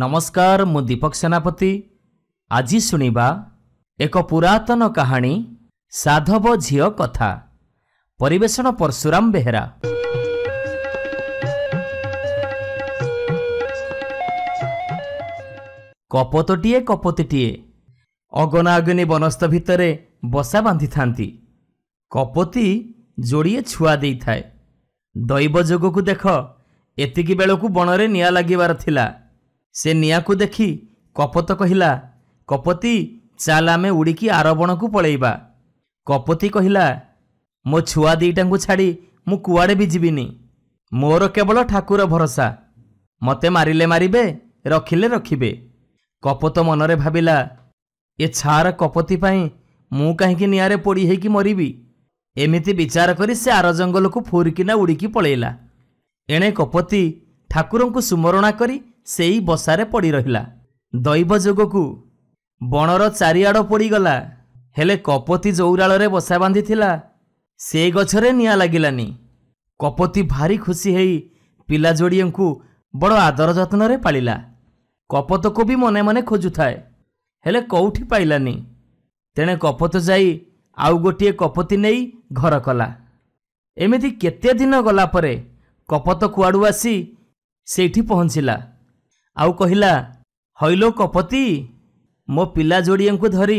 ନମସ୍କାର ମୁଁ ଦୀପକ ସେନାପତି ଆଜି ଶୁଣିବା ଏକ ପୁରାତନ କାହାଣୀ ସାଧବ ଝିଅ କଥା ପରିବେଷଣ ପରଶୁରାମ ବେହେରା କପୋତଟିଏ କପୋତିଟିଏ ଅଗନାଅଗନି ବନସ୍ତ ଭିତରେ ବସା ବାନ୍ଧିଥାନ୍ତି କପୋତି ଯୋଡ଼ିଏ ଛୁଆ ଦେଇଥାଏ ଦୈବ ଯୋଗକୁ ଦେଖ ଏତିକି ବେଳକୁ ବଣରେ ନିଆଁ ଲାଗିବାର ଥିଲା ସେ ନିଆଁକୁ ଦେଖି କପୋତ କହିଲା କପତି ଚାଲ ଆମେ ଉଡ଼ିକି ଆରବଣକୁ ପଳେଇବା କପତି କହିଲା ମୋ ଛୁଆ ଦୁଇଟାଙ୍କୁ ଛାଡ଼ି ମୁଁ କୁଆଡ଼େ ବି ଯିବିନି ମୋର କେବଳ ଠାକୁର ଭରସା ମୋତେ ମାରିଲେ ମାରିବେ ରଖିଲେ ରଖିବେ କପୋତ ମନରେ ଭାବିଲା ଏ ଛାର କପୋତି ପାଇଁ ମୁଁ କାହିଁକି ନିଆଁରେ ପୋଡ଼ି ହେଇକି ମରିବି ଏମିତି ବିଚାର କରି ସେ ଆର ଜଙ୍ଗଲକୁ ଫୁରିକିନା ଉଡ଼ିକି ପଳେଇଲା ଏଣେ କପତି ଠାକୁରଙ୍କୁ ସୁମରଣା କରି ସେଇ ବସାରେ ପଡ଼ି ରହିଲା ଦୈବ ଯୋଗକୁ ବଣର ଚାରିଆଡ଼ ପଡ଼ିଗଲା ହେଲେ କପତି ଜଉରାଳରେ ବସା ବାନ୍ଧିଥିଲା ସେ ଗଛରେ ନିଆଁ ଲାଗିଲାନି କପତି ଭାରି ଖୁସି ହେଇ ପିଲା ଯୋଡ଼ିଏଙ୍କୁ ବଡ଼ ଆଦର ଯତ୍ନରେ ପାଳିଲା କପତକୁ ବି ମନେ ମନେ ଖୋଜୁଥାଏ ହେଲେ କେଉଁଠି ପାଇଲାନି ତେଣେ କପତ ଯାଇ ଆଉ ଗୋଟିଏ କପତି ନେଇ ଘର କଲା ଏମିତି କେତେ ଦିନ ଗଲା ପରେ କପତ କୁଆଡ଼ୁ ଆସି ସେଇଠି ପହଞ୍ଚିଲା ଆଉ କହିଲା ହଇଲୋ କପତି ମୋ ପିଲା ଯୋଡ଼ିଏଙ୍କୁ ଧରି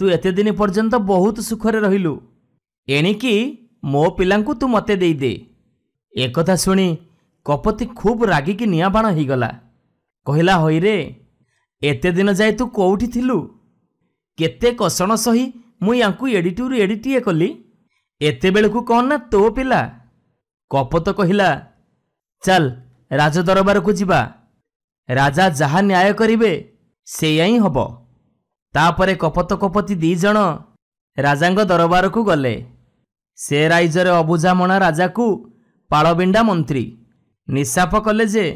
ତୁ ଏତେ ଦିନ ପର୍ଯ୍ୟନ୍ତ ବହୁତ ସୁଖରେ ରହିଲୁ ଏଣିକି ମୋ ପିଲାଙ୍କୁ ତୁ ମୋତେ ଦେଇଦେ ଏକଥା ଶୁଣି କପତି ଖୁବ୍ ରାଗିକି ନିଆଁବାଣ ହେଇଗଲା କହିଲା ହଇରେ ଏତେ ଦିନ ଯାଏ ତୁ କେଉଁଠି ଥିଲୁ କେତେ କଷଣ ସହି ମୁଁ ୟାଙ୍କୁ ଏଡ଼ିଟିରୁ ଏଡ଼ିଟିଏ କଲି ଏତେବେଳକୁ କ'ଣ ନା ତୋ ପିଲା କପତ କହିଲା ଚାଲ ରାଜଦରବାରକୁ ଯିବା ରାଜା ଯାହା ନ୍ୟାୟ କରିବେ ସେଇଆ ହିଁ ହେବ ତାପରେ କପତ କପତି ଦୁଇ ଜଣ ରାଜାଙ୍କ ଦରବାରକୁ ଗଲେ ସେ ରାଇଜରେ ଅବୁଝାମଣା ରାଜାକୁ ପାଳବିଣ୍ଡା ମନ୍ତ୍ରୀ ନିଶାପ କଲେ ଯେ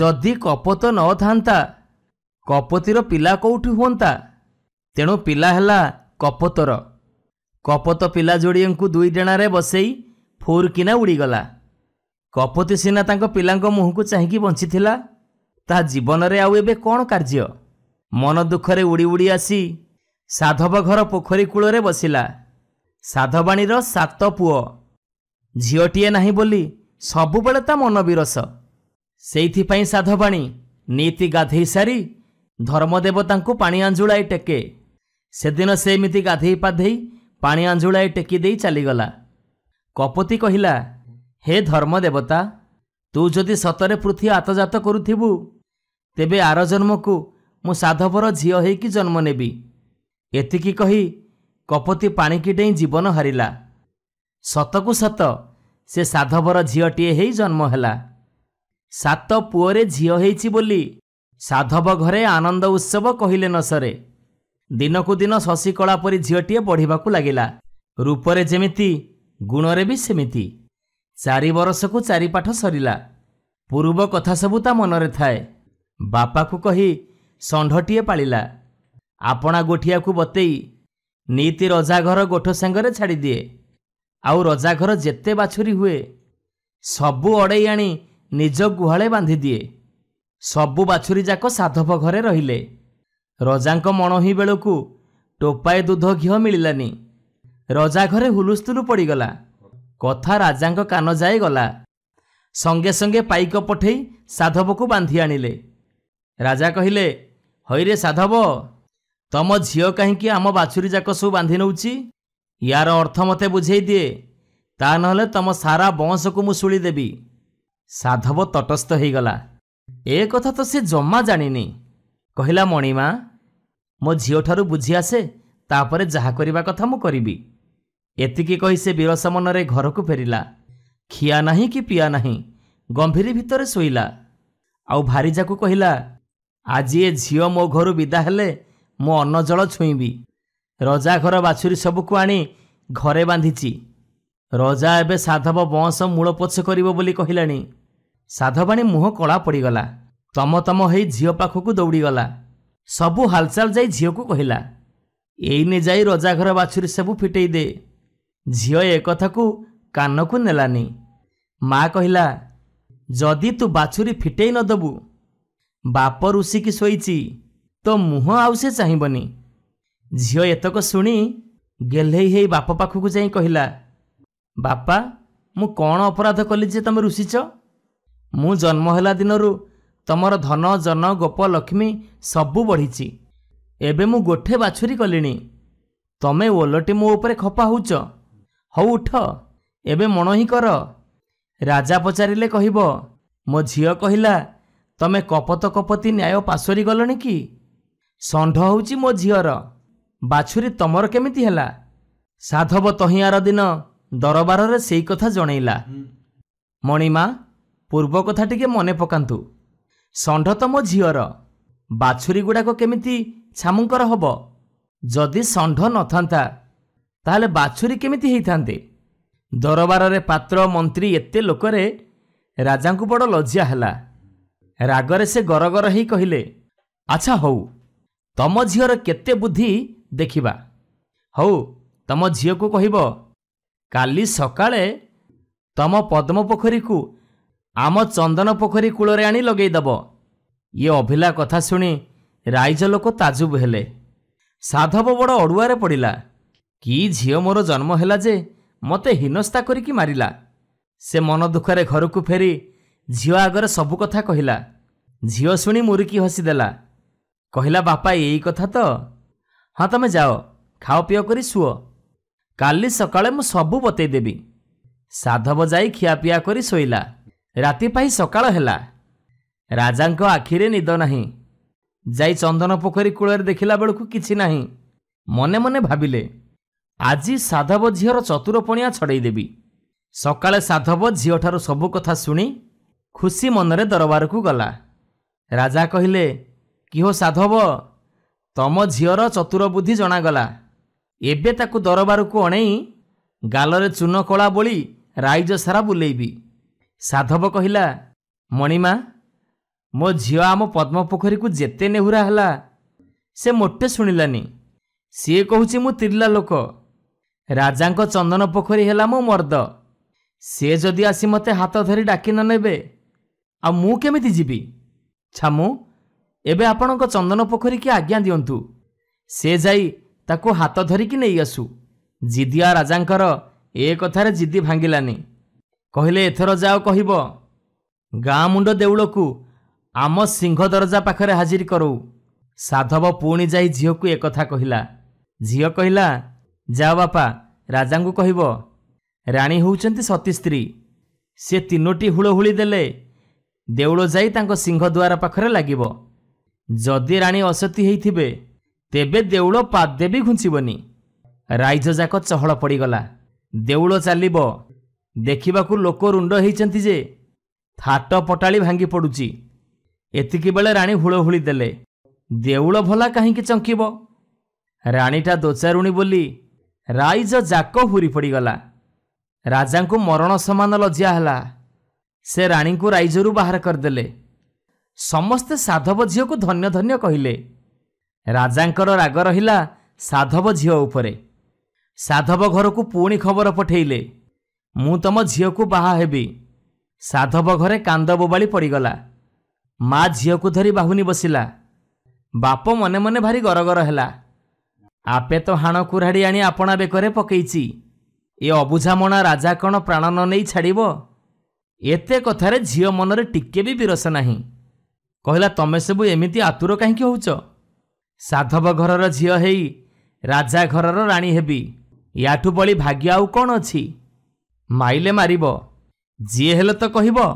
ଯଦି କପୋତ ନଥାନ୍ତା କପୋତିର ପିଲା କେଉଁଠି ହୁଅନ୍ତା ତେଣୁ ପିଲା ହେଲା କପୋତର କପୋତ ପିଲା ଯୋଡ଼ିଏଙ୍କୁ ଦୁଇ ଡେଣାରେ ବସେଇ ଫୁର୍କିନା ଉଡ଼ିଗଲା କପୋତି ସିନା ତାଙ୍କ ପିଲାଙ୍କ ମୁହଁକୁ ଚାହିଁକି ବଞ୍ଚିଥିଲା ତାହା ଜୀବନରେ ଆଉ ଏବେ କ'ଣ କାର୍ଯ୍ୟ ମନ ଦୁଃଖରେ ଉଡ଼ି ଉଡ଼ି ଆସି ସାଧବ ଘର ପୋଖରୀ କୂଳରେ ବସିଲା ସାଧବାଣୀର ସାତ ପୁଅ ଝିଅଟିଏ ନାହିଁ ବୋଲି ସବୁବେଳେ ତା ମନ ବିରସ ସେଇଥିପାଇଁ ସାଧବାଣୀ ନୀତି ଗାଧେଇ ସାରି ଧର୍ମଦେବ ତାଙ୍କୁ ପାଣି ଆଞ୍ଜୁଳାଇ ଟେକେ ସେଦିନ ସେ ଏମିତି ଗାଧେଇ ପାଧେଇ ପାଣି ଆଞ୍ଜୁଳାଇ ଟେକି ଦେଇ ଚାଲିଗଲା କପୋତି କହିଲା ହେ ଧର୍ମଦେବତା ତୁ ଯଦି ସତରେ ପୃଥିବୀ ଆତଜାତ କରୁଥିବୁ ତେବେ ଆର ଜନ୍ମକୁ ମୁଁ ସାଧବର ଝିଅ ହୋଇକି ଜନ୍ମ ନେବି ଏତିକି କହି କପୋତି ପାଣିକି ଡେଇଁ ଜୀବନ ହାରିଲା ସତକୁ ସତ ସେ ସାଧବର ଝିଅଟିଏ ହେଇ ଜନ୍ମ ହେଲା ସାତ ପୁଅରେ ଝିଅ ହୋଇଛି ବୋଲି ସାଧବ ଘରେ ଆନନ୍ଦ ଉତ୍ସବ କହିଲେ ନ ସରେ ଦିନକୁ ଦିନ ଶଶିକଳା ପରି ଝିଅଟିଏ ବଢ଼ିବାକୁ ଲାଗିଲା ରୂପରେ ଯେମିତି ଗୁଣରେ ବି ସେମିତି ଚାରି ବର୍ଷକୁ ଚାରିପାଠ ସରିଲା ପୂର୍ବ କଥା ସବୁ ତା ମନରେ ଥାଏ ବାପାକୁ କହି ଷଣ୍ଢଟିଏ ପାଳିଲା ଆପଣା ଗୋଠିଆକୁ ବତେଇ ନୀତି ରଜାଘର ଗୋଠ ସାଙ୍ଗରେ ଛାଡ଼ିଦିଏ ଆଉ ରଜାଘର ଯେତେ ବାଛୁରୀ ହୁଏ ସବୁ ଅଡ଼େଇ ଆଣି ନିଜ ଗୁହାଳେ ବାନ୍ଧିଦିଏ ସବୁ ବାଛୁରୀ ଯାକ ସାଧବ ଘରେ ରହିଲେ ରଜାଙ୍କ ମଣ ହିଁ ବେଳକୁ ଟୋପାଏ ଦୁଧ ଘିଅ ମିଳିଲାନି ରଜା ଘରେ ହୁଲୁସ୍ତୁଲୁ ପଡ଼ିଗଲା କଥା ରାଜାଙ୍କ କାନ ଯାଏ ଗଲା ସଙ୍ଗେ ସଙ୍ଗେ ପାଇକ ପଠେଇ ସାଧବକୁ ବାନ୍ଧି ଆଣିଲେ ରାଜା କହିଲେ ହଇରେ ସାଧବ ତମ ଝିଅ କାହିଁକି ଆମ ବାଛୁରୀ ଯାକ ସବୁ ବାନ୍ଧି ନେଉଛି ୟାର ଅର୍ଥ ମୋତେ ବୁଝେଇ ଦିଏ ତା ନହେଲେ ତମ ସାରା ବଅଁଶକୁ ମୁଁ ଶୁଳିଦେବି ସାଧବ ତଟସ୍ଥ ହୋଇଗଲା ଏ କଥା ତ ସେ ଜମା ଜାଣିନି କହିଲା ମଣିମା ମୋ ଝିଅଠାରୁ ବୁଝି ଆସେ ତାପରେ ଯାହା କରିବା କଥା ମୁଁ କରିବି ଏତିକି କହି ସେ ବିରସ ମନରେ ଘରକୁ ଫେରିଲା ଖିଆ ନାହିଁ କି ପିଆ ନାହିଁ ଗମ୍ଭୀରି ଭିତରେ ଶୋଇଲା ଆଉ ଭାରିଜାକୁ କହିଲା ଆଜି ଏ ଝିଅ ମୋ ଘରୁ ବିଦା ହେଲେ ମୁଁ ଅନ୍ନ ଜଳ ଛୁଇଁବି ରଜା ଘର ବାଛୁରୀ ସବୁକୁ ଆଣି ଘରେ ବାନ୍ଧିଛି ରଜା ଏବେ ସାଧବ ବଅଁଶ ମୂଳପୋଛ କରିବ ବୋଲି କହିଲାଣି ସାଧବାଣୀ ମୁହଁ କଳା ପଡ଼ିଗଲା ତମ ତମ ହୋଇ ଝିଅ ପାଖକୁ ଦୌଡ଼ିଗଲା ସବୁ ହାଲଚାଲ ଯାଇ ଝିଅକୁ କହିଲା ଏଇନେ ଯାଇ ରଜା ଘର ବାଛୁରୀ ସବୁ ଫିଟେଇ ଦେ ଝିଅ ଏ କଥାକୁ କାନକୁ ନେଲାନି ମା କହିଲା ଯଦି ତୁ ବାଛୁରୀ ଫିଟେଇ ନ ଦେବୁ ବାପ ଋଷିକି ଶୋଇଛି ତୋ ମୁହଁ ଆଉ ସେ ଚାହିଁବନି ଝିଅ ଏତକ ଶୁଣି ଗେହ୍ଲେଇ ହେଇ ବାପ ପାଖକୁ ଯାଇ କହିଲା ବାପା ମୁଁ କ'ଣ ଅପରାଧ କଲି ଯେ ତୁମେ ଋଷିଛ ମୁଁ ଜନ୍ମ ହେଲା ଦିନରୁ ତମର ଧନ ଜନ ଗୋପ ଲକ୍ଷ୍ମୀ ସବୁ ବଢ଼ିଛି ଏବେ ମୁଁ ଗୋଟେ ବାଛୁରୀ କଲିଣି ତମେ ଓଲଟି ମୋ ଉପରେ ଖପା ହେଉଛ ହଉ ଉଠ ଏବେ ମଣ ହିଁ କର ରାଜା ପଚାରିଲେ କହିବ ମୋ ଝିଅ କହିଲା ତମେ କପତ କପତି ନ୍ୟାୟ ପାଶ୍ୱରି ଗଲଣି କି ଷଣ୍ଢ ହେଉଛି ମୋ ଝିଅର ବାଛୁରୀ ତମର କେମିତି ହେଲା ସାଧବ ତହିଁ ଦିନ ଦରବାରରେ ସେଇ କଥା ଜଣେଇଲା ମଣିମା ପୂର୍ବ କଥା ଟିକେ ମନେ ପକାନ୍ତୁ ଷଣ୍ଢ ତ ମୋ ଝିଅର ବାଛୁରୀ ଗୁଡ଼ାକ କେମିତି ଛାମୁଙ୍କର ହେବ ଯଦି ଷଣ୍ଢ ନଥାନ୍ତା ତାହେଲେ ବାଛୁରୀ କେମିତି ହେଇଥାନ୍ତେ ଦରବାରରେ ପାତ୍ର ମନ୍ତ୍ରୀ ଏତେ ଲୋକରେ ରାଜାଙ୍କୁ ବଡ଼ ଲଜ୍ଜା ହେଲା ରାଗରେ ସେ ଗରଗର ହେଇ କହିଲେ ଆଚ୍ଛା ହଉ ତମ ଝିଅର କେତେ ବୁଦ୍ଧି ଦେଖିବା ହଉ ତମ ଝିଅକୁ କହିବ କାଲି ସକାଳେ ତମ ପଦ୍ମ ପୋଖରୀକୁ ଆମ ଚନ୍ଦନ ପୋଖରୀ କୂଳରେ ଆଣି ଲଗେଇଦେବ ଇଏ ଅଭିଲା କଥା ଶୁଣି ରାଇଜ ଲୋକ ତାଜୁବ ହେଲେ ସାଧବ ବଡ଼ ଅଡ଼ୁଆରେ ପଡ଼ିଲା କି ଝିଅ ମୋର ଜନ୍ମ ହେଲା ଯେ ମୋତେ ହୀନସ୍ଥା କରିକି ମାରିଲା ସେ ମନ ଦୁଃଖରେ ଘରକୁ ଫେରି ଝିଅ ଆଗରେ ସବୁ କଥା କହିଲା ଝିଅ ଶୁଣି ମୁରୁକି ହସିଦେଲା କହିଲା ବାପା ଏଇ କଥା ତ ହଁ ତମେ ଯାଅ ଖାଅ ପିଅ କରି ଶୁଅ କାଲି ସକାଳେ ମୁଁ ସବୁ ବତେଇଦେବି ସାଧବ ଯାଇ ଖିଆପିଆ କରି ଶୋଇଲା ରାତି ପାଇଁ ସକାଳ ହେଲା ରାଜାଙ୍କ ଆଖିରେ ନିଦ ନାହିଁ ଯାଇ ଚନ୍ଦନ ପୋଖରୀ କୂଳରେ ଦେଖିଲା ବେଳକୁ କିଛି ନାହିଁ ମନେ ମନେ ଭାବିଲେ ଆଜି ସାଧବ ଝିଅର ଚତୁର ଚତୁରପଣିଆ ଛଡ଼େଇଦେବି ସକାଳେ ସାଧବ ଝିଅଠାରୁ ସବୁ କଥା ଶୁଣି ଖୁସି ମନରେ ଦରବାରକୁ ଗଲା ରାଜା କହିଲେ କିହୋ ସାଧବ ତମ ଝିଅର ଚତୁର ବୁଦ୍ଧି ଜଣାଗଲା ଏବେ ତାକୁ ଦରବାରକୁ ଅଣେଇ ଗାଲରେ ଚୂନକଳା ବୋଳି ରାଇଜ ସାରା ବୁଲେଇବି ସାଧବ କହିଲା ମଣିମା ମୋ ଝିଅ ଆମ ପଦ୍ମ ପୋଖରୀକୁ ଯେତେ ନେହୁରା ହେଲା ସେ ମୋଟେ ଶୁଣିଲାନି ସିଏ କହୁଛି ମୁଁ ତିର୍ଲା ଲୋକ ରାଜାଙ୍କ ଚନ୍ଦନ ପୋଖରୀ ହେଲା ମୋ ମର୍ଦ୍ଦ ସିଏ ଯଦି ଆସି ମୋତେ ହାତ ଧରି ଡାକି ନ ନେବେ ଆଉ ମୁଁ କେମିତି ଯିବି ଛାମୁ ଏବେ ଆପଣଙ୍କ ଚନ୍ଦନ ପୋଖରୀକି ଆଜ୍ଞା ଦିଅନ୍ତୁ ସେ ଯାଇ ତାକୁ ହାତ ଧରିକି ନେଇ ଆସୁ ଜିଦିଆ ରାଜାଙ୍କର ଏ କଥାରେ ଜିଦି ଭାଙ୍ଗିଲାନି କହିଲେ ଏଥର ଯାଅ କହିବ ଗାଁ ମୁଣ୍ଡ ଦେଉଳକୁ ଆମ ସିଂହ ଦରଜା ପାଖରେ ହାଜିର କରୁ ସାଧବ ପୁଣି ଯାଇ ଝିଅକୁ ଏକଥା କହିଲା ଝିଅ କହିଲା ଯାଅ ବାପା ରାଜାଙ୍କୁ କହିବ ରାଣୀ ହେଉଛନ୍ତି ସତୀ ସ୍ତ୍ରୀ ସେ ତିନୋଟି ହୁଳହୁଳି ଦେଲେ ଦେଉଳ ଯାଇ ତାଙ୍କ ସିଂହଦ୍ୱାର ପାଖରେ ଲାଗିବ ଯଦି ରାଣୀ ଅସତୀ ହୋଇଥିବେ ତେବେ ଦେଉଳ ପାଦେ ବି ଘୁଞ୍ଚିବନି ରାଇଜଯାକ ଚହଳ ପଡ଼ିଗଲା ଦେଉଳ ଚାଲିବ ଦେଖିବାକୁ ଲୋକ ରୁଣ୍ଡ ହୋଇଛନ୍ତି ଯେ ଥାଟ ପଟାଳି ଭାଙ୍ଗି ପଡ଼ୁଛି ଏତିକିବେଳେ ରାଣୀ ହୁଳହୁଳି ଦେଲେ ଦେଉଳ ଭଲା କାହିଁକି ଚଙ୍କିବ ରାଣୀଟା ଦୋଚାରୁଣୀ ବୋଲି ରାଇଜ ଯାକ ହୁରି ପଡ଼ିଗଲା ରାଜାଙ୍କୁ ମରଣ ସମାନ ଲଜ୍ଜା ହେଲା ସେ ରାଣୀଙ୍କୁ ରାଇଜରୁ ବାହାର କରିଦେଲେ ସମସ୍ତେ ସାଧବ ଝିଅକୁ ଧନ୍ୟ ଧନ୍ୟ କହିଲେ ରାଜାଙ୍କର ରାଗ ରହିଲା ସାଧବ ଝିଅ ଉପରେ ସାଧବ ଘରକୁ ପୁଣି ଖବର ପଠେଇଲେ ମୁଁ ତମ ଝିଅକୁ ବାହା ହେବି ସାଧବ ଘରେ କାନ୍ଦ ବୋବାଳି ପଡ଼ିଗଲା ମା' ଝିଅକୁ ଧରି ବାହୁନି ବସିଲା ବାପ ମନେ ମନେ ଭାରି ଗରଗର ହେଲା ଆପେ ତ ହାଣ କୁରାଢ଼ି ଆଣି ଆପଣା ବେକରେ ପକେଇଛି ଏ ଅବୁଝାମଣା ରାଜା କ'ଣ ପ୍ରାଣ ନ ନେଇ ଛାଡ଼ିବ ଏତେ କଥାରେ ଝିଅ ମନରେ ଟିକେ ବି ବିରସ ନାହିଁ କହିଲା ତମେ ସବୁ ଏମିତି ଆତୁର କାହିଁକି ହେଉଛ ସାଧବ ଘରର ଝିଅ ହେଇ ରାଜା ଘରର ରାଣୀ ହେବି ୟାଠୁ ବଳି ଭାଗ୍ୟ ଆଉ କ'ଣ ଅଛି ମାଇଲେ ମାରିବ ଯିଏ ହେଲେ ତ କହିବ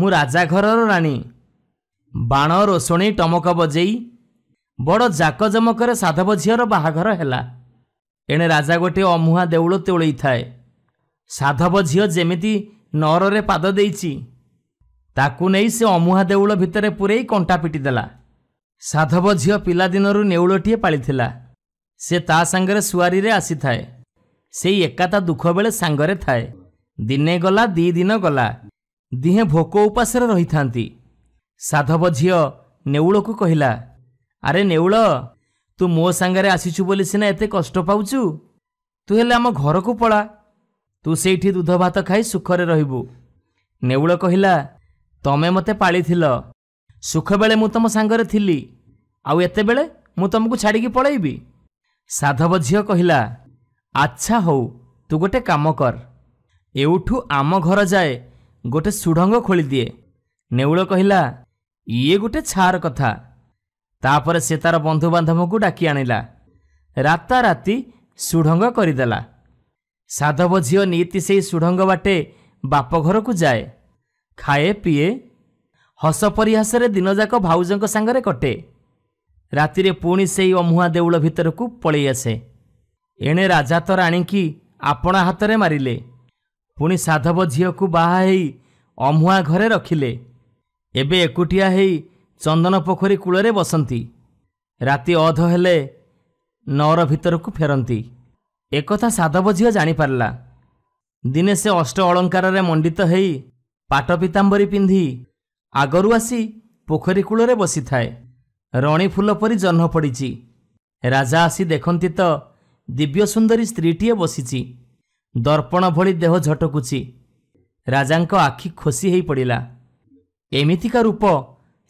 ମୁଁ ରାଜା ଘରର ରାଣୀ ବାଣ ରୋଷଣୀ ଟମକ ବଜେଇ ବଡ଼ ଜାକଜମକରେ ସାଧବ ଝିଅର ବାହାଘର ହେଲା ଏଣେ ରାଜା ଗୋଟିଏ ଅମୁହା ଦେଉଳ ତୋଳେଇଥାଏ ସାଧବ ଝିଅ ଯେମିତି ନରରେ ପାଦ ଦେଇଛି ତାକୁ ନେଇ ସେ ଅମୁହା ଦେଉଳ ଭିତରେ ପୁରେଇ କଣ୍ଟା ପିଟିଦେଲା ସାଧବ ଝିଅ ପିଲାଦିନରୁ ନେଉଳଟିଏ ପାଳିଥିଲା ସେ ତା ସାଙ୍ଗରେ ସୁଆରୀରେ ଆସିଥାଏ ସେଇ ଏକା ତା ଦୁଃଖବେଳେ ସାଙ୍ଗରେ ଥାଏ ଦିନେ ଗଲା ଦୁଇ ଦିନ ଗଲା ଦିହେଁ ଭୋକ ଉପାସରେ ରହିଥାନ୍ତି ସାଧବ ଝିଅ ନେଉଳକୁ କହିଲା ଆରେ ନେଉଳ ତୁ ମୋ ସାଙ୍ଗରେ ଆସିଛୁ ବୋଲି ସିନା ଏତେ କଷ୍ଟ ପାଉଛୁ ତୁ ହେଲେ ଆମ ଘରକୁ ପଳା ତୁ ସେଇଠି ଦୁଧ ଭାତ ଖାଇ ସୁଖରେ ରହିବୁ ନେଉଳ କହିଲା ତମେ ମୋତେ ପାଳିଥିଲ ସୁଖବେଳେ ମୁଁ ତମ ସାଙ୍ଗରେ ଥିଲି ଆଉ ଏତେବେଳେ ମୁଁ ତମକୁ ଛାଡ଼ିକି ପଳାଇବି ସାଧବ ଝିଅ କହିଲା ଆଚ୍ଛା ହଉ ତୁ ଗୋଟେ କାମ କର ଏଉଠୁ ଆମ ଘର ଯାଏ ଗୋଟେ ସୁଡ଼ଙ୍ଗ ଖୋଳିଦିଏ ନେଉଳ କହିଲା ଇଏ ଗୋଟେ ଛାର କଥା ତାପରେ ସେ ତାର ବନ୍ଧୁବାନ୍ଧବଙ୍କୁ ଡାକି ଆଣିଲା ରାତାରାତି ସୁଡ଼ଙ୍ଗ କରିଦେଲା ସାଧବ ଝିଅ ନୀତି ସେହି ସୁଡ଼ଙ୍ଗ ବାଟେ ବାପ ଘରକୁ ଯାଏ ଖାଏ ପିଏ ହସ ପରିହାସରେ ଦିନଯାକ ଭାଉଜଙ୍କ ସାଙ୍ଗରେ କଟେ ରାତିରେ ପୁଣି ସେହି ଅମୁହା ଦେଉଳ ଭିତରକୁ ପଳେଇ ଆସେ ଏଣେ ରାଜା ତ ରାଣୀଙ୍କି ଆପଣା ହାତରେ ମାରିଲେ ପୁଣି ସାଧବ ଝିଅକୁ ବାହା ହେଇ ଅମୁହା ଘରେ ରଖିଲେ ଏବେ ଏକୁଟିଆ ହେଇ ଚନ୍ଦନ ପୋଖରୀ କୂଳରେ ବସନ୍ତି ରାତି ଅଧ ହେଲେ ନଅର ଭିତରକୁ ଫେରନ୍ତି ଏକଥା ସାଧବ ଝିଅ ଜାଣିପାରିଲା ଦିନେ ସେ ଅଷ୍ଟ ଅଳଙ୍କାରରେ ମଣ୍ଡିତ ହେଇ ପାଟ ପିତାମ୍ବରୀ ପିନ୍ଧି ଆଗରୁ ଆସି ପୋଖରୀ କୂଳରେ ବସିଥାଏ ରଣି ଫୁଲ ପରି ଜହ୍ନ ପଡ଼ିଛି ରାଜା ଆସି ଦେଖନ୍ତି ତ ଦିବ୍ୟ ସୁନ୍ଦରୀ ସ୍ତ୍ରୀଟିଏ ବସିଛି ଦର୍ପଣ ଭଳି ଦେହ ଝଟକୁଛି ରାଜାଙ୍କ ଆଖି ଖୋସି ହେଇ ପଡ଼ିଲା ଏମିତିକା ରୂପ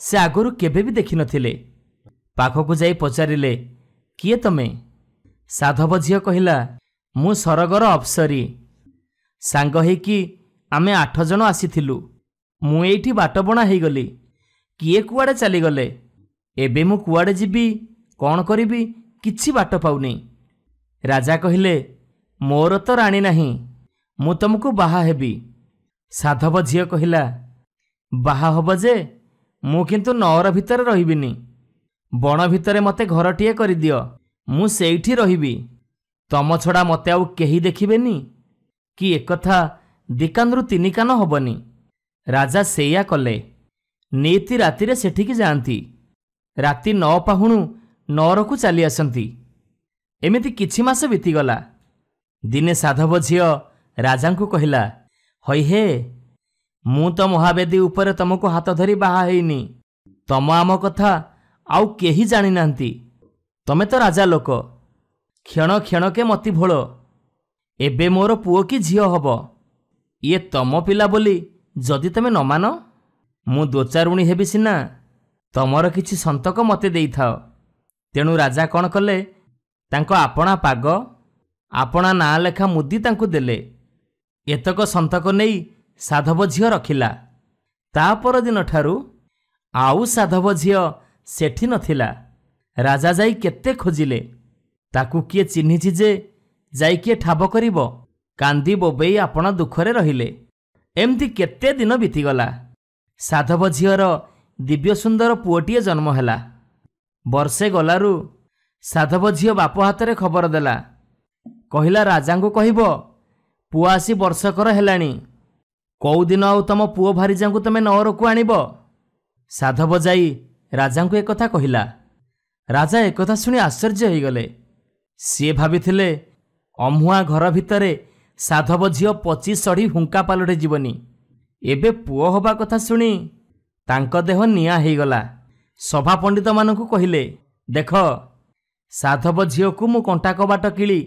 ସେ ଆଗରୁ କେବେ ବି ଦେଖିନଥିଲେ ପାଖକୁ ଯାଇ ପଚାରିଲେ କିଏ ତମେ ସାଧବ ଝିଅ କହିଲା ମୁଁ ସରଗର ଅପ୍ସରୀ ସାଙ୍ଗ ହେଇକି ଆମେ ଆଠ ଜଣ ଆସିଥିଲୁ ମୁଁ ଏଇଠି ବାଟବଣା ହେଇଗଲି କିଏ କୁଆଡ଼େ ଚାଲିଗଲେ ଏବେ ମୁଁ କୁଆଡ଼େ ଯିବି କ'ଣ କରିବି କିଛି ବାଟ ପାଉନି ରାଜା କହିଲେ ମୋର ତ ରାଣୀ ନାହିଁ ମୁଁ ତୁମକୁ ବାହା ହେବି ସାଧବ ଝିଅ କହିଲା ବାହା ହେବ ଯେ ମୁଁ କିନ୍ତୁ ନଅର ଭିତରେ ରହିବିନି ବଣ ଭିତରେ ମୋତେ ଘରଟିଏ କରିଦିଅ ମୁଁ ସେଇଠି ରହିବି ତମ ଛଡ଼ା ମୋତେ ଆଉ କେହି ଦେଖିବେନି କି ଏକଥା ଦିକାନରୁ ତିନିକାନ ହେବନି ରାଜା ସେଇଆ କଲେ ନିତି ରାତିରେ ସେଠିକି ଯାଆନ୍ତି ରାତି ନ ପାହୁଣୁ ନଅରକୁ ଚାଲିଆସନ୍ତି ଏମିତି କିଛି ମାସ ବିତିଗଲା ଦିନେ ସାଧବ ଝିଅ ରାଜାଙ୍କୁ କହିଲା ହଇ ହେ ମୁଁ ତ ମହାବେଦୀ ଉପରେ ତମକୁ ହାତ ଧରି ବାହା ହେଇନି ତମ ଆମ କଥା ଆଉ କେହି ଜାଣିନାହାନ୍ତି ତମେ ତ ରାଜା ଲୋକ କ୍ଷଣ କ୍ଷଣକେ ମତି ଭୋଳ ଏବେ ମୋର ପୁଅ କି ଝିଅ ହେବ ଇଏ ତମ ପିଲା ବୋଲି ଯଦି ତମେ ନ ମାନ ମୁଁ ଦୋଚାରୁଣୀ ହେବି ସିନା ତମର କିଛି ସନ୍ତକ ମୋତେ ଦେଇଥାଅ ତେଣୁ ରାଜା କ'ଣ କଲେ ତାଙ୍କ ଆପଣା ପାଗ ଆପଣା ନାଁ ଲେଖା ମୁଦି ତାଙ୍କୁ ଦେଲେ ଏତକ ସନ୍ତକ ନେଇ ସାଧବ ଝିଅ ରଖିଲା ତା ପରଦିନଠାରୁ ଆଉ ସାଧବ ଝିଅ ସେଠି ନଥିଲା ৰাজা যাই কেতে খুজিলে তাক কিয়ে চিহ্নিছে যে যাই কিয়ে ঠাব কৰিব কান্দি ববেই আপোন দুখৰে ৰহিলে এমি কেতে দিন বিতিগলা সাধৱ ঝিয়ৰ দিব্য সুন্দৰ পুঅটিয়ে জন্ম হ'ল বৰ্ষে গলাৰু সাধৱ ঝিয় বাপ হাতেৰে খবৰ দেলা কহিলা ৰাজা কহিব পুৱ আছি বৰ্ষকৰ হ'ল কওদিন আৰু তুম পুঅ ভাৰিজা তুমি নৰকু আনিব সাধৱ যাই ৰাজা একথা কহিলা ରାଜା ଏକଥା ଶୁଣି ଆଶ୍ଚର୍ଯ୍ୟ ହୋଇଗଲେ ସିଏ ଭାବିଥିଲେ ଅମୁଆ ଘର ଭିତରେ ସାଧବ ଝିଅ ପଚି ସଢ଼ି ହୁଙ୍କା ପାଲଟି ଯିବନି ଏବେ ପୁଅ ହେବା କଥା ଶୁଣି ତାଙ୍କ ଦେହ ନିଆଁ ହୋଇଗଲା ସଭା ପଣ୍ଡିତମାନଙ୍କୁ କହିଲେ ଦେଖ ସାଧବ ଝିଅକୁ ମୁଁ କଣ୍ଟା କବାଟ କିଳି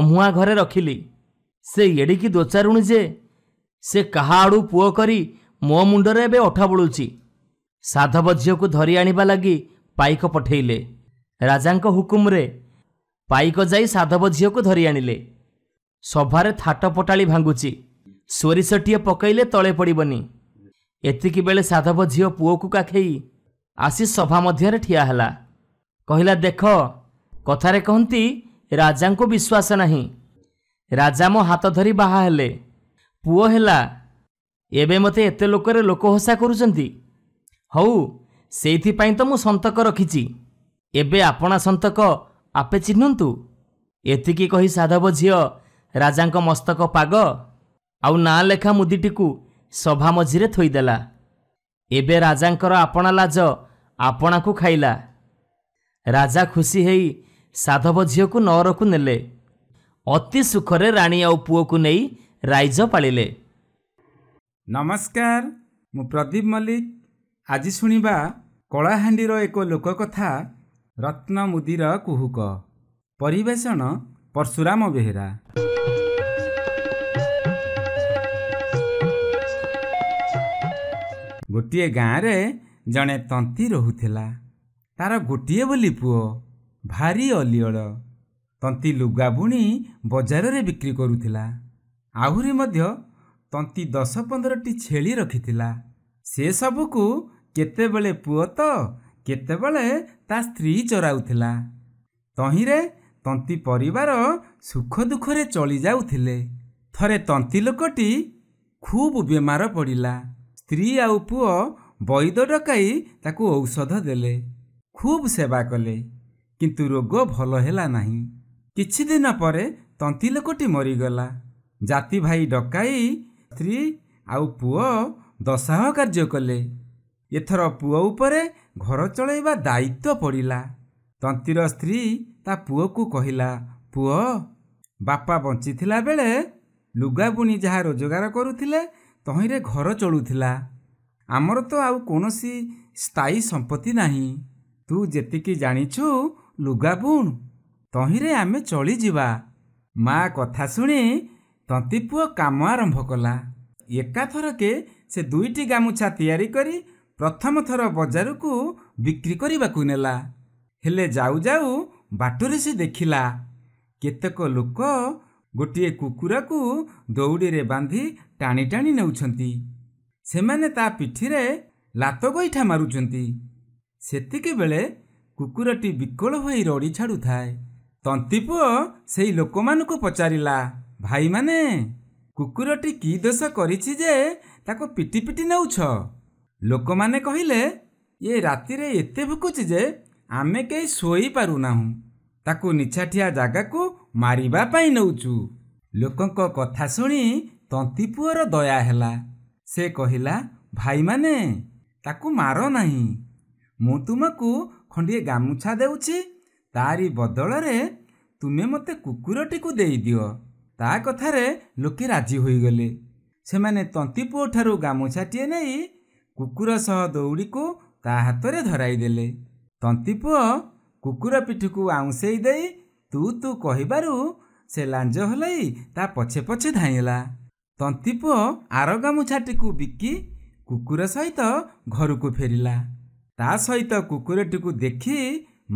ଅମୁଆ ଘରେ ରଖିଲି ସେ ଏଡ଼ିକି ଦୋଚାରୁଣି ଯେ ସେ କାହା ଆଡ଼ୁ ପୁଅ କରି ମୋ ମୁଣ୍ଡରେ ଏବେ ଅଠା ବୁଳୁଛି ସାଧବ ଝିଅକୁ ଧରି ଆଣିବା ଲାଗି ପାଇକ ପଠେଇଲେ ରାଜାଙ୍କ ହୁକୁମରେ ପାଇକ ଯାଇ ସାଧବ ଝିଅକୁ ଧରି ଆଣିଲେ ସଭାରେ ଥାଟ ପଟାଳି ଭାଙ୍ଗୁଛି ସୋରିଷଟିଏ ପକାଇଲେ ତଳେ ପଡ଼ିବନି ଏତିକିବେଳେ ସାଧବ ଝିଅ ପୁଅକୁ କାଖେଇ ଆସି ସଭା ମଧ୍ୟରେ ଠିଆ ହେଲା କହିଲା ଦେଖ କଥାରେ କହନ୍ତି ରାଜାଙ୍କୁ ବିଶ୍ୱାସ ନାହିଁ ରାଜା ମୋ ହାତ ଧରି ବାହା ହେଲେ ପୁଅ ହେଲା ଏବେ ମୋତେ ଏତେ ଲୋକରେ ଲୋକହସା କରୁଛନ୍ତି ହଉ ସେଇଥିପାଇଁ ତ ମୁଁ ସନ୍ତକ ରଖିଛି ଏବେ ଆପଣା ସନ୍ତକ ଆପେ ଚିହ୍ନନ୍ତୁ ଏତିକି କହି ସାଧବ ଝିଅ ରାଜାଙ୍କ ମସ୍ତକ ପାଗ ଆଉ ନାଁ ଲେଖା ମୁଦିଟିକୁ ସଭା ମଝିରେ ଥୋଇଦେଲା ଏବେ ରାଜାଙ୍କର ଆପଣା ଲାଜ ଆପଣାକୁ ଖାଇଲା ରାଜା ଖୁସି ହେଇ ସାଧବ ଝିଅକୁ ନଅରକୁ ନେଲେ ଅତି ସୁଖରେ ରାଣୀ ଆଉ ପୁଅକୁ ନେଇ ରାଇଜ ପାଳିଲେ ନମସ୍କାର ମୁଁ ପ୍ରଦୀପ ମଲ୍ଲିକ ଆଜି ଶୁଣିବା କଳାହାଣ୍ଡିର ଏକ ଲୋକକଥା ରତ୍ନମୁଦିର କୁହୁକ ପରିବେଷଣ ପର୍ଶୁରାମ ବେହେରା ଗୋଟିଏ ଗାଁରେ ଜଣେ ତନ୍ତୀ ରହୁଥିଲା ତାର ଗୋଟିଏ ବୋଲି ପୁଅ ଭାରି ଅଲିଅଳ ତନ୍ତୀ ଲୁଗା ବୁଣି ବଜାରରେ ବିକ୍ରି କରୁଥିଲା ଆହୁରି ମଧ୍ୟ ତନ୍ତୀ ଦଶ ପନ୍ଦରଟି ଛେଳି ରଖିଥିଲା ସେ ସବୁକୁ କେତେବେଳେ ପୁଅ ତ କେତେବେଳେ ତା ସ୍ତ୍ରୀ ଚରାଉଥିଲା ତହିଁରେ ତନ୍ତୀ ପରିବାର ସୁଖ ଦୁଃଖରେ ଚଳି ଯାଉଥିଲେ ଥରେ ତନ୍ତୀ ଲୋକଟି ଖୁବ୍ ବେମାର ପଡ଼ିଲା ସ୍ତ୍ରୀ ଆଉ ପୁଅ ବୈଦ ଡକାଇ ତାକୁ ଔଷଧ ଦେଲେ ଖୁବ୍ ସେବା କଲେ କିନ୍ତୁ ରୋଗ ଭଲ ହେଲା ନାହିଁ କିଛି ଦିନ ପରେ ତନ୍ତୀ ଲୋକଟି ମରିଗଲା ଜାତି ଭାଇ ଡକାଇ ସ୍ତ୍ରୀ ଆଉ ପୁଅ ଦଶାହ କାର୍ଯ୍ୟ କଲେ ଏଥର ପୁଅ ଉପରେ ଘର ଚଳାଇବା ଦାୟିତ୍ୱ ପଡ଼ିଲା ତନ୍ତୀର ସ୍ତ୍ରୀ ତା ପୁଅକୁ କହିଲା ପୁଅ ବାପା ବଞ୍ଚିଥିଲା ବେଳେ ବୁଣି ଯାହା ରୋଜଗାର କରୁଥିଲେ ତହିଁରେ ଘର ଚଳୁଥିଲା ଆମର ତ ଆଉ କୌଣସି ସ୍ଥାୟୀ ସମ୍ପତ୍ତି ନାହିଁ ତୁ ଯେତିକି ଜାଣିଛୁ ଲୁଗାବୁଣ ତହିଁରେ ଆମେ ଚଳିଯିବା ମା' କଥା ଶୁଣି ତନ୍ତୀ ପୁଅ କାମ ଆରମ୍ଭ କଲା ଏକାଥରକେ ସେ ଦୁଇଟି ଗାମୁଛା ତିଆରି କରି ପ୍ରଥମ ଥର ବଜାରକୁ ବିକ୍ରି କରିବାକୁ ନେଲା ହେଲେ ଯାଉ ଯାଉ ବାଟରେ ସେ ଦେଖିଲା କେତେକ ଲୋକ ଗୋଟିଏ କୁକୁରକୁ ଦୌଡ଼ିରେ ବାନ୍ଧି ଟାଣି ଟାଣି ନେଉଛନ୍ତି ସେମାନେ ତା ପିଠିରେ ଲାତ ଗଇଠା ମାରୁଛନ୍ତି ସେତିକିବେଳେ କୁକୁରଟି ବିକଳ ହୋଇ ରଡ଼ି ଛାଡ଼ୁଥାଏ ତନ୍ତୀପୁଅ ସେହି ଲୋକମାନଙ୍କୁ ପଚାରିଲା ଭାଇମାନେ କୁକୁରଟି କି ଦୋଷ କରିଛି ଯେ ତାକୁ ପିଟି ପିଟି ନେଉଛ ଲୋକମାନେ କହିଲେ ଏ ରାତିରେ ଏତେ ଭୁକୁଛି ଯେ ଆମେ କେହି ଶୋଇପାରୁନାହୁଁ ତାକୁ ନିଛାଠିଆ ଜାଗାକୁ ମାରିବା ପାଇଁ ନେଉଛୁ ଲୋକଙ୍କ କଥା ଶୁଣି ତନ୍ତୀପୁଅର ଦୟା ହେଲା ସେ କହିଲା ଭାଇମାନେ ତାକୁ ମାର ନାହିଁ ମୁଁ ତୁମକୁ ଖଣ୍ଡିଏ ଗାମୁଛା ଦେଉଛି ତାରି ବଦଳରେ ତୁମେ ମୋତେ କୁକୁରଟିକୁ ଦେଇଦିଅ ତା କଥାରେ ଲୋକେ ରାଜି ହୋଇଗଲେ ସେମାନେ ତନ୍ତୀପୁଅ ପୁଅଠାରୁ ଗାମୁଛାଟିଏ ନେଇ କୁକୁର ସହ ଦଉଡ଼ିକୁ ତା ହାତରେ ଧରାଇଦେଲେ ପୁଅ କୁକୁର ପିଠିକୁ ଆଉଁସେଇ ଦେଇ ତୁ ତୁ କହିବାରୁ ସେ ଲାଞ୍ଜ ହଲାଇ ତା ପଛେ ପଛେ ଧାଇଁଲା ପୁଅ ଆର ଗାମୁଛାଟିକୁ ବିକି କୁକୁର ସହିତ ଘରକୁ ଫେରିଲା ତା ସହିତ କୁକୁରଟିକୁ ଦେଖି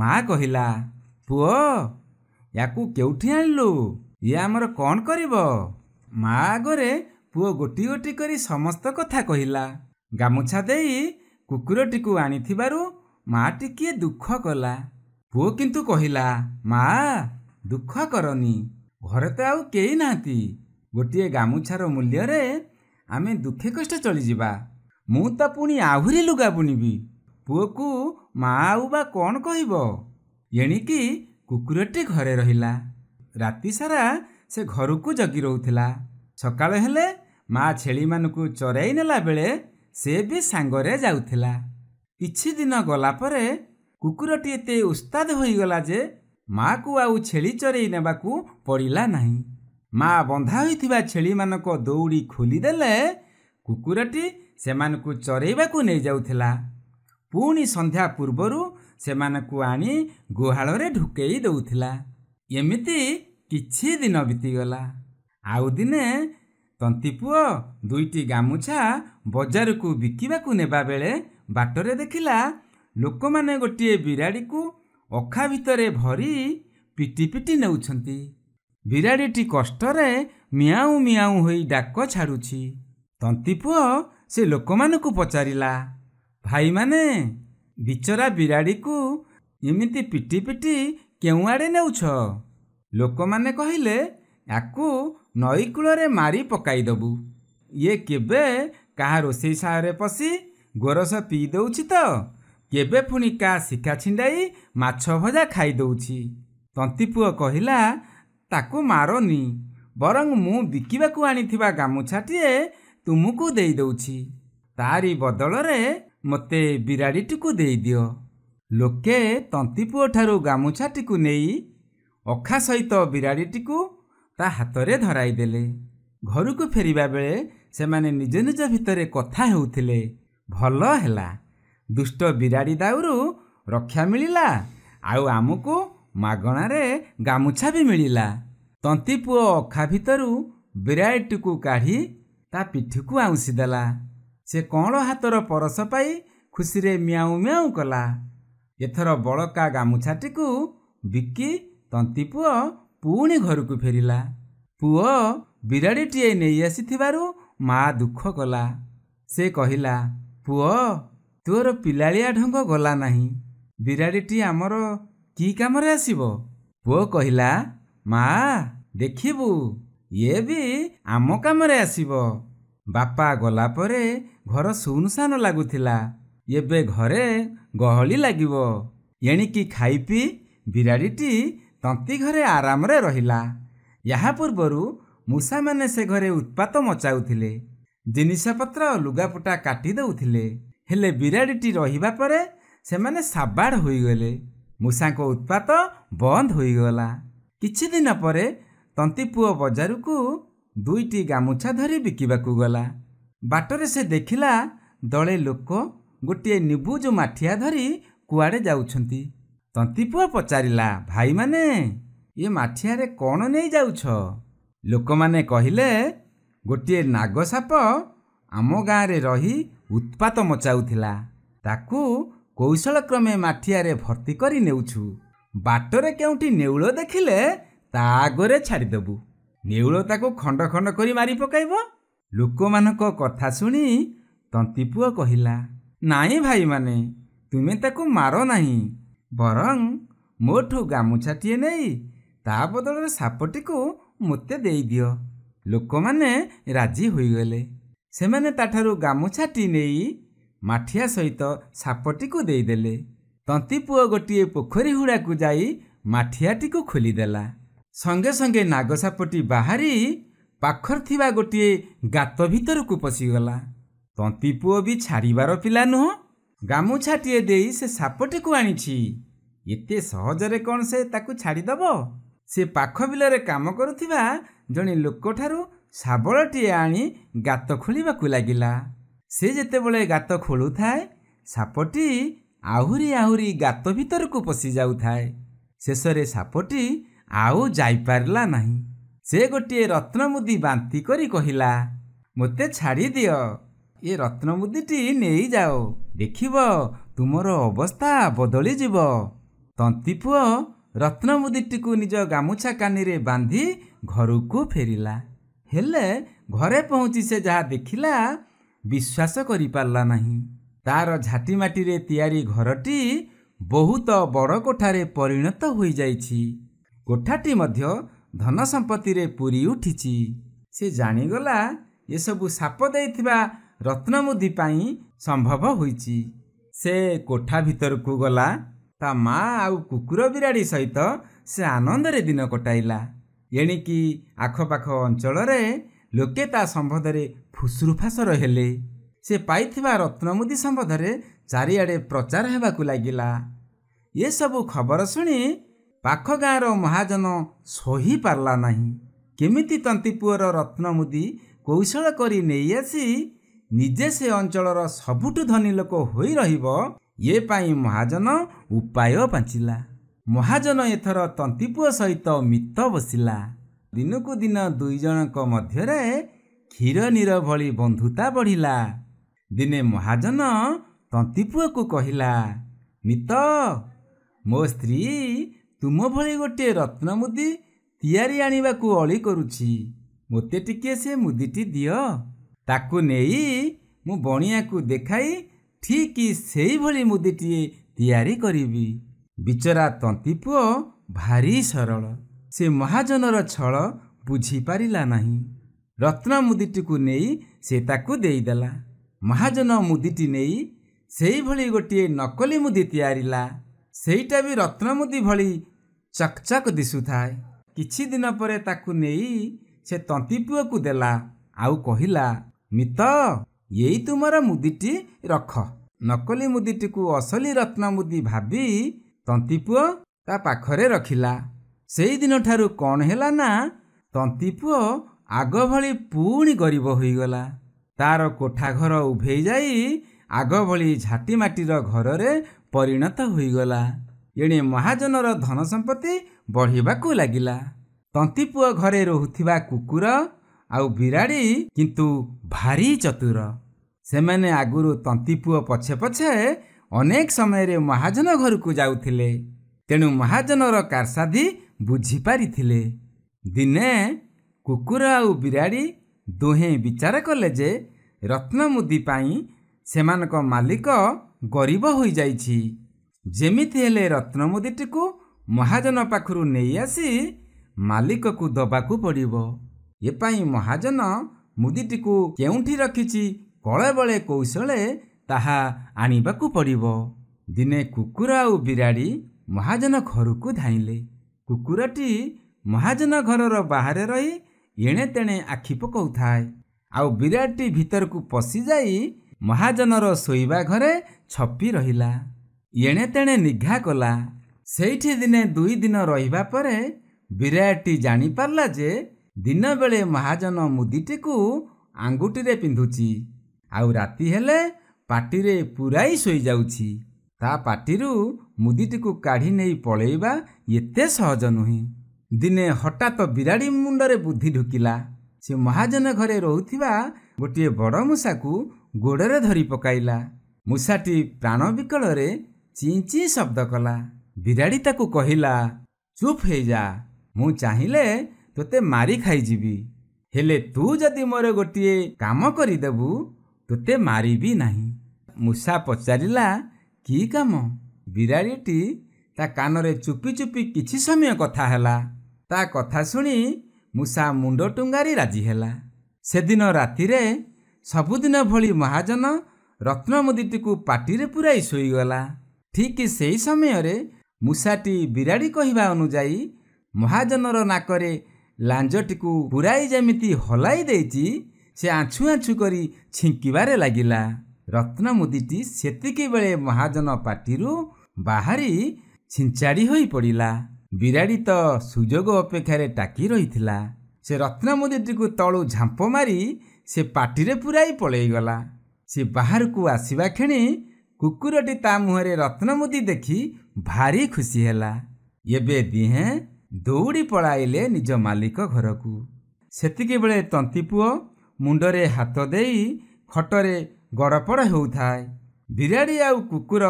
ମା' କହିଲା ପୁଅ ୟାକୁ କେଉଁଠି ଆଣିଲୁ ଇଏ ଆମର କ'ଣ କରିବ ମା' ଆଗରେ ପୁଅ ଗୋଟି ଗୋଟି କରି ସମସ୍ତ କଥା କହିଲା ଗାମୁଛା ଦେଇ କୁକୁରଟିକୁ ଆଣିଥିବାରୁ ମା ଟିକିଏ ଦୁଃଖ କଲା ପୁଅ କିନ୍ତୁ କହିଲା ମା ଦୁଃଖ କରନି ଘରେ ତ ଆଉ କେହି ନାହାନ୍ତି ଗୋଟିଏ ଗାମୁଛାର ମୂଲ୍ୟରେ ଆମେ ଦୁଃଖେ କଷ୍ଟ ଚଳିଯିବା ମୁଁ ତ ପୁଣି ଆହୁରି ଲୁଗା ବୁଣିବି ପୁଅକୁ ମା ଆଉ ବା କ'ଣ କହିବ ଏଣିକି କୁକୁରଟି ଘରେ ରହିଲା ରାତି ସାରା ସେ ଘରକୁ ଜଗି ରହୁଥିଲା ସକାଳ ହେଲେ ମା ଛେଳିମାନଙ୍କୁ ଚରାଇ ନେଲା ବେଳେ ସେ ବି ସାଙ୍ଗରେ ଯାଉଥିଲା କିଛି ଦିନ ଗଲା ପରେ କୁକୁରଟି ଏତେ ଉସ୍ତାଦ ହୋଇଗଲା ଯେ ମା'କୁ ଆଉ ଛେଳି ଚରେଇ ନେବାକୁ ପଡ଼ିଲା ନାହିଁ ମା' ବନ୍ଧା ହୋଇଥିବା ଛେଳିମାନଙ୍କ ଦୌଡ଼ି ଖୋଲିଦେଲେ କୁକୁରଟି ସେମାନଙ୍କୁ ଚରେଇବାକୁ ନେଇଯାଉଥିଲା ପୁଣି ସନ୍ଧ୍ୟା ପୂର୍ବରୁ ସେମାନଙ୍କୁ ଆଣି ଗୁହାଳରେ ଢୁକେଇ ଦେଉଥିଲା ଏମିତି କିଛି ଦିନ ବିତିଗଲା ଆଉ ଦିନେ ପୁଅ ଦୁଇଟି ଗାମୁଛା ବଜାରକୁ ବିକିବାକୁ ନେବାବେଳେ ବାଟରେ ଦେଖିଲା ଲୋକମାନେ ଗୋଟିଏ ବିରାଡ଼ିକୁ ଅଖା ଭିତରେ ଭରି ପିଟି ପିଟି ନେଉଛନ୍ତି ବିରାଡ଼ିଟି କଷ୍ଟରେ ମିଆଁ ମିଆଁ ହୋଇ ଡାକ ଛାଡ଼ୁଛି ପୁଅ ସେ ଲୋକମାନଙ୍କୁ ପଚାରିଲା ଭାଇମାନେ ବିଚରା ବିରାଡ଼ିକୁ ଏମିତି ପିଟି ପିଟି କେଉଁଆଡ଼େ ନେଉଛ ଲୋକମାନେ କହିଲେ ୟାକୁ ନଈକୂଳରେ ମାରି ପକାଇଦେବୁ ଇଏ କେବେ କାହା ରୋଷେଇ ସାହାରେ ପଶି ଗୋରସ ପିଇ ଦେଉଛି ତ କେବେ ପୁଣି କାହା ଶିଖା ଛିଣ୍ଡାଇ ମାଛ ଭଜା ଖାଇଦେଉଛି ପୁଅ କହିଲା ତାକୁ ମାରନି ବରଂ ମୁଁ ବିକିବାକୁ ଆଣିଥିବା ଗାମୁଛାଟିଏ ତୁମକୁ ଦେଇଦେଉଛି ତାରି ବଦଳରେ ମୋତେ ବିରାଡ଼ିଟିକୁ ଦେଇଦିଅ ଲୋକେ ତନ୍ତୀପୁଅଠାରୁ ଗାମୁଛାଟିକୁ ନେଇ ଅଖା ସହିତ ବିରାଡ଼ିଟିକୁ ତା ହାତରେ ଧରାଇଦେଲେ ଘରକୁ ଫେରିବା ବେଳେ ସେମାନେ ନିଜ ନିଜ ଭିତରେ କଥା ହେଉଥିଲେ ଭଲ ହେଲା ଦୁଷ୍ଟ ବିରାଡ଼ି ଦାଉରୁ ରକ୍ଷା ମିଳିଲା ଆଉ ଆମକୁ ମାଗଣାରେ ଗାମୁଛା ବି ମିଳିଲା ପୁଅ ଅଖା ଭିତରୁ ବିରାଡ଼ିଟିକୁ କାଢ଼ି ତା ପିଠିକୁ ଆଉଁସି ଦେଲା ସେ କଅଁଳ ହାତର ପରସ ପାଇ ଖୁସିରେ ମିଆଁ ମିଆଁ କଲା ଏଥର ବଳକା ଗାମୁଛାଟିକୁ ବିକି ତନ୍ତି ପୁଅ ପୁଣି ଘରକୁ ଫେରିଲା ପୁଅ ବିରାଡ଼ିଟିଏ ନେଇ ଆସିଥିବାରୁ ମା' ଦୁଃଖ କଲା ସେ କହିଲା ପୁଅ ତୋର ପିଲାଳିଆ ଢଙ୍ଗ ଗଲା ନାହିଁ ବିରାଡ଼ିଟି ଆମର କି କାମରେ ଆସିବ ପୁଅ କହିଲା ମା ଦେଖିବୁ ଇଏ ବି ଆମ କାମରେ ଆସିବ ବାପା ଗଲା ପରେ ଘର ଶୂନଶାନ ଲାଗୁଥିଲା ଏବେ ଘରେ ଗହଳି ଲାଗିବ ଏଣିକି ଖାଇପିଇ ବିରାଡ଼ିଟି ତନ୍ତୀ ଘରେ ଆରାମରେ ରହିଲା ଏହା ପୂର୍ବରୁ ମୂଷାମାନେ ସେ ଘରେ ଉତ୍ପାତ ମଚାଉଥିଲେ ଜିନିଷପତ୍ର ଓ ଲୁଗାପୁଟା କାଟି ଦେଉଥିଲେ ହେଲେ ବିରାଡ଼ିଟି ରହିବା ପରେ ସେମାନେ ସାବାଡ଼ ହୋଇଗଲେ ମୂଷାଙ୍କ ଉତ୍ପାତ ବନ୍ଦ ହୋଇଗଲା କିଛି ଦିନ ପରେ ତନ୍ତୀ ପୁଅ ବଜାରକୁ ଦୁଇଟି ଗାମୁଛା ଧରି ବିକିବାକୁ ଗଲା ବାଟରେ ସେ ଦେଖିଲା ଦଳେ ଲୋକ ଗୋଟିଏ ନିବୁଜ ମାଠିଆ ଧରି କୁଆଡ଼େ ଯାଉଛନ୍ତି ତନ୍ତୀପୁଅ ପଚାରିଲା ଭାଇମାନେ ଏ ମାଠିଆରେ କ'ଣ ନେଇ ଯାଉଛ ଲୋକମାନେ କହିଲେ ଗୋଟିଏ ନାଗ ସାପ ଆମ ଗାଁରେ ରହି ଉତ୍ପାତ ମଚାଉଥିଲା ତାକୁ କୌଶଳକ୍ରମେ ମାଠିଆରେ ଭର୍ତ୍ତି କରି ନେଉଛୁ ବାଟରେ କେଉଁଠି ନେଉଳ ଦେଖିଲେ ତା ଆଗରେ ଛାଡ଼ିଦେବୁ ନେଉଳ ତାକୁ ଖଣ୍ଡ ଖଣ୍ଡ କରି ମାରି ପକାଇବ ଲୋକମାନଙ୍କ କଥା ଶୁଣି ତନ୍ତୀପୁଅ କହିଲା ନାଇଁ ଭାଇମାନେ ତୁମେ ତାକୁ ମାର ନାହିଁ ବରଂ ମୋଠୁ ଗାମୁଛାଟିଏ ନେଇ ତା ବଦଳରେ ସାପଟିକୁ ମୋତେ ଦେଇଦିଅ ଲୋକମାନେ ରାଜି ହୋଇଗଲେ ସେମାନେ ତାଠାରୁ ଗାମୁଛାଟି ନେଇ ମାଠିଆ ସହିତ ସାପଟିକୁ ଦେଇଦେଲେ ପୁଅ ଗୋଟିଏ ପୋଖରୀ ହୁଡ଼ାକୁ ଯାଇ ମାଠିଆଟିକୁ ଖୋଲିଦେଲା ସଙ୍ଗେ ସଙ୍ଗେ ନାଗ ସାପଟି ବାହାରି ପାଖରେ ଥିବା ଗୋଟିଏ ଗାତ ଭିତରକୁ ପଶିଗଲା ପୁଅ ବି ଛାଡ଼ିବାର ପିଲା ନୁହଁ ଗାମୁଛାଟିଏ ଦେଇ ସେ ସାପଟିକୁ ଆଣିଛି ଏତେ ସହଜରେ କ'ଣ ସେ ତାକୁ ଛାଡ଼ିଦେବ ସେ ପାଖ ବିଲରେ କାମ କରୁଥିବା ଜଣେ ଲୋକଠାରୁ ଶାବଳଟିଏ ଆଣି ଗାତ ଖୋଳିବାକୁ ଲାଗିଲା ସେ ଯେତେବେଳେ ଗାତ ଖୋଳୁଥାଏ ସାପଟି ଆହୁରି ଆହୁରି ଗାତ ଭିତରକୁ ପଶିଯାଉଥାଏ ଶେଷରେ ସାପଟି ଆଉ ଯାଇପାରିଲା ନାହିଁ ସେ ଗୋଟିଏ ରତ୍ନମୁଦି ବାନ୍ତି କରି କହିଲା ମୋତେ ଛାଡ଼ିଦିଅ ଏ ରତ୍ନମୁଦିଟି ନେଇଯାଅ ଦେଖିବ ତୁମର ଅବସ୍ଥା ବଦଳିଯିବ ତନ୍ତୀପୁଅ ରତ୍ନମୁଦିଟିକୁ ନିଜ ଗାମୁଛା କାନିରେ ବାନ୍ଧି ଘରକୁ ଫେରିଲା ହେଲେ ଘରେ ପହଞ୍ଚି ସେ ଯାହା ଦେଖିଲା ବିଶ୍ୱାସ କରିପାରିଲା ନାହିଁ ତା'ର ଝାଟିମାଟିରେ ତିଆରି ଘରଟି ବହୁତ ବଡ଼ କୋଠାରେ ପରିଣତ ହୋଇଯାଇଛି କୋଠାଟି ମଧ୍ୟ ଧନସମ୍ପତ୍ତିରେ ପୁରି ଉଠିଛି ସେ ଜାଣିଗଲା ଏସବୁ ସାପ ଦେଇଥିବା ରତ୍ନମୁଦି ପାଇଁ ସମ୍ଭବ ହୋଇଛି ସେ କୋଠା ଭିତରକୁ ଗଲା ତା ମା ଆଉ କୁକୁର ବିରାଡ଼ି ସହିତ ସେ ଆନନ୍ଦରେ ଦିନ କଟାଇଲା ଏଣିକି ଆଖପାଖ ଅଞ୍ଚଳରେ ଲୋକେ ତା ସମ୍ବଦରେ ଫୁସୁରୁଫାସର ହେଲେ ସେ ପାଇଥିବା ରତ୍ନମୁଦି ସମ୍ବନ୍ଧରେ ଚାରିଆଡ଼େ ପ୍ରଚାର ହେବାକୁ ଲାଗିଲା ଏସବୁ ଖବର ଶୁଣି ପାଖ ଗାଁର ମହାଜନ ସହି ପାରିଲା ନାହିଁ କେମିତି ତନ୍ତୀପୁଅର ରତ୍ନମୁଦି କୌଶଳ କରି ନେଇ ଆସି ନିଜେ ସେ ଅଞ୍ଚଳର ସବୁଠୁ ଧନୀ ଲୋକ ହୋଇ ରହିବ ଏ ପାଇଁ ମହାଜନ ଉପାୟ ପାଞ୍ଚିଲା ମହାଜନ ଏଥର ତନ୍ତିପୁଅ ସହିତ ମିତ ବସିଲା ଦିନକୁ ଦିନ ଦୁଇ ଜଣଙ୍କ ମଧ୍ୟରେ କ୍ଷୀର ନୀର ଭଳି ବନ୍ଧୁତା ବଢ଼ିଲା ଦିନେ ମହାଜନ ତନ୍ତିପୁଅକୁ କହିଲା ମିତ ମୋ ସ୍ତ୍ରୀ ତୁମ ଭଳି ଗୋଟିଏ ରତ୍ନ ମୁଦି ତିଆରି ଆଣିବାକୁ ଅଳି କରୁଛି ମୋତେ ଟିକିଏ ସେ ମୁଦିଟି ଦିଅ ତାକୁ ନେଇ ମୁଁ ବଣିଆକୁ ଦେଖାଇ ଠିକ୍ ସେଇଭଳି ମୁଦିଟିଏ ତିଆରି କରିବି ବିଚରା ତନ୍ତୀ ପୁଅ ଭାରି ସରଳ ସେ ମହାଜନର ଛଳ ବୁଝିପାରିଲା ନାହିଁ ରତ୍ନ ମୁଦିଟିକୁ ନେଇ ସେ ତାକୁ ଦେଇଦେଲା ମହାଜନ ମୁଦିଟି ନେଇ ସେଇଭଳି ଗୋଟିଏ ନକଲି ମୁଦି ତିଆରିଲା ସେଇଟା ବି ରତ୍ନମୁଦି ଭଳି ଚକଚକ୍ ଦିଶୁଥାଏ କିଛି ଦିନ ପରେ ତାକୁ ନେଇ ସେ ତନ୍ତୀ ପୁଅକୁ ଦେଲା ଆଉ କହିଲା ମିତ ଏଇ ତୁମର ମୁଦିଟି ରଖ ନକଲି ମୁଦିଟିକୁ ଅସଲି ରତ୍ନ ମୁଦି ଭାବି ତନ୍ତୀପୁଅ ତା ପାଖରେ ରଖିଲା ସେଇଦିନଠାରୁ କ'ଣ ହେଲା ନା ପୁଅ ଆଗ ଭଳି ପୁଣି ଗରିବ ହୋଇଗଲା ତାର କୋଠାଘର ଉଭେଇ ଯାଇ ଆଗ ଭଳି ଝାଟି ମାଟିର ଘରରେ ପରିଣତ ହୋଇଗଲା ଏଣେ ମହାଜନର ଧନ ସମ୍ପତ୍ତି ବଢ଼ିବାକୁ ଲାଗିଲା ତନ୍ତୀପୁଅ ଘରେ ରହୁଥିବା କୁକୁର ଆଉ ବିରାଡ଼ି କିନ୍ତୁ ଭାରି ଚତୁର ସେମାନେ ଆଗରୁ ତନ୍ତି ପୁଅ ପଛେ ପଛେ ଅନେକ ସମୟରେ ମହାଜନ ଘରକୁ ଯାଉଥିଲେ ତେଣୁ ମହାଜନର କାରସାଧି ବୁଝିପାରିଥିଲେ ଦିନେ କୁକୁର ଆଉ ବିରାଡ଼ି ଦୁହେଁ ବିଚାର କଲେ ଯେ ରତ୍ନମୁଦି ପାଇଁ ସେମାନଙ୍କ ମାଲିକ ଗରିବ ହୋଇଯାଇଛି ଯେମିତି ହେଲେ ରତ୍ନମୁଦିଟିକୁ ମହାଜନ ପାଖରୁ ନେଇ ଆସି ମାଲିକକୁ ଦେବାକୁ ପଡ଼ିବ ଏପାଇଁ ମହାଜନ ମୁଦିଟିକୁ କେଉଁଠି ରଖିଛି କଳେବେଳେ କୌଶଳେ ତାହା ଆଣିବାକୁ ପଡ଼ିବ ଦିନେ କୁକୁର ଆଉ ବିରାଡ଼ି ମହାଜନ ଘରକୁ ଧାଇଁଲେ କୁକୁରଟି ମହାଜନ ଘରର ବାହାରେ ରହି ଏଣେ ତେଣେ ଆଖି ପକାଉଥାଏ ଆଉ ବିରାଡ଼ିଟି ଭିତରକୁ ପଶିଯାଇ ମହାଜନର ଶୋଇବା ଘରେ ଛପି ରହିଲା ଏଣେ ତେଣେ ନିଘା କଲା ସେଇଠି ଦିନେ ଦୁଇ ଦିନ ରହିବା ପରେ ବିରାଟଟି ଜାଣିପାରିଲା ଯେ ଦିନବେଳେ ମହାଜନ ମୁଦିଟିକୁ ଆଙ୍ଗୁଠିରେ ପିନ୍ଧୁଛି ଆଉ ରାତି ହେଲେ ପାଟିରେ ପୁରାଇ ଶୋଇଯାଉଛି ତା ପାଟିରୁ ମୁଦିଟିକୁ କାଢ଼ି ନେଇ ପଳେଇବା ଏତେ ସହଜ ନୁହେଁ ଦିନେ ହଠାତ୍ ବିରାଡ଼ି ମୁଣ୍ଡରେ ବୁଦ୍ଧି ଢୁକିଲା ସେ ମହାଜନ ଘରେ ରହୁଥିବା ଗୋଟିଏ ବଡ଼ ମୂଷାକୁ ଗୋଡ଼ରେ ଧରି ପକାଇଲା ମୂଷାଟି ପ୍ରାଣ ବିକଳରେ ଚିଁ ଚି ଶବ୍ଦ କଲା ବିରାଡ଼ି ତାକୁ କହିଲା ଚୁପ୍ ହେଇଯା ମୁଁ ଚାହିଁଲେ ତୋତେ ମାରି ଖାଇଯିବି ହେଲେ ତୁ ଯଦି ମୋର ଗୋଟିଏ କାମ କରିଦେବୁ ତୋତେ ମାରିବି ନାହିଁ ମୂଷା ପଚାରିଲା କି କାମ ବିରାଡ଼ିଟି ତା କାନରେ ଚୁପି ଚୁପି କିଛି ସମୟ କଥା ହେଲା ତା କଥା ଶୁଣି ମୂଷା ମୁଣ୍ଡ ଟୁଙ୍ଗାରି ରାଜି ହେଲା ସେଦିନ ରାତିରେ ସବୁଦିନ ଭଳି ମହାଜନ ରତ୍ନମୁଦିଟିକୁ ପାଟିରେ ପୁରାଇ ଶୋଇଗଲା ଠିକ ସେହି ସମୟରେ ମୂଷାଟି ବିରାଡ଼ି କହିବା ଅନୁଯାୟୀ ମହାଜନର ନାକରେ ଲାଞ୍ଜଟିକୁ ପୁରାଇ ଯେମିତି ହଲାଇ ଦେଇଛି ସେ ଆଛୁ ଆଛୁ କରି ଛିଙ୍କିବାରେ ଲାଗିଲା ରତ୍ନମୁଦିଟି ସେତିକିବେଳେ ମହାଜନ ପାଟିରୁ ବାହାରି ଛିଞ୍ଚାଡ଼ି ହୋଇପଡ଼ିଲା ବିରାଡ଼ି ତ ସୁଯୋଗ ଅପେକ୍ଷାରେ ଟାକି ରହିଥିଲା ସେ ରତ୍ନମୁଦିଟିକୁ ତଳୁ ଝାମ୍ପ ମାରି ସେ ପାଟିରେ ପୁରାଇ ପଳେଇଗଲା ସେ ବାହାରକୁ ଆସିବା କ୍ଷଣି କୁକୁରଟି ତା ମୁହଁରେ ରତ୍ନମୁଦି ଦେଖି ଭାରି ଖୁସି ହେଲା ଏବେ ଦିହେଁ ଦୌଡ଼ି ପଳାଇଲେ ନିଜ ମାଲିକ ଘରକୁ ସେତିକିବେଳେ ତନ୍ତୀପୁଅ ମୁଣ୍ଡରେ ହାତ ଦେଇ ଖଟରେ ଗଡ଼ପଡ଼ ହେଉଥାଏ ବିରାଡ଼ି ଆଉ କୁକୁର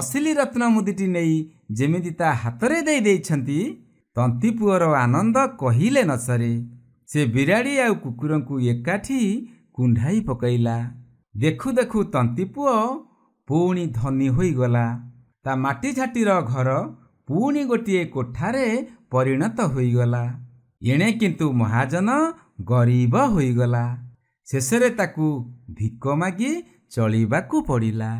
ଅଶିଲି ରତ୍ନ ମୁଦିଟି ନେଇ ଯେମିତି ତା ହାତରେ ଦେଇ ଦେଇଛନ୍ତି ଦେଇଦେଇଛନ୍ତି ପୁଅର ଆନନ୍ଦ କହିଲେ ନ ସରେ ସେ ବିରାଡ଼ି ଆଉ କୁକୁରଙ୍କୁ ଏକାଠି କୁଣ୍ଢାଇ ପକାଇଲା ଦେଖୁ ଦେଖୁ ପୁଅ ପୁଣି ଧନୀ ହୋଇଗଲା ତା ମାଟି ଝାଟିର ଘର ପୁଣି ଗୋଟିଏ କୋଠାରେ ପରିଣତ ହୋଇଗଲା ଏଣେ କିନ୍ତୁ ମହାଜନ ଗରିବ ହୋଇଗଲା ଶେଷରେ ତାକୁ ଭିକ ମାଗି ଚଳିବାକୁ ପଡ଼ିଲା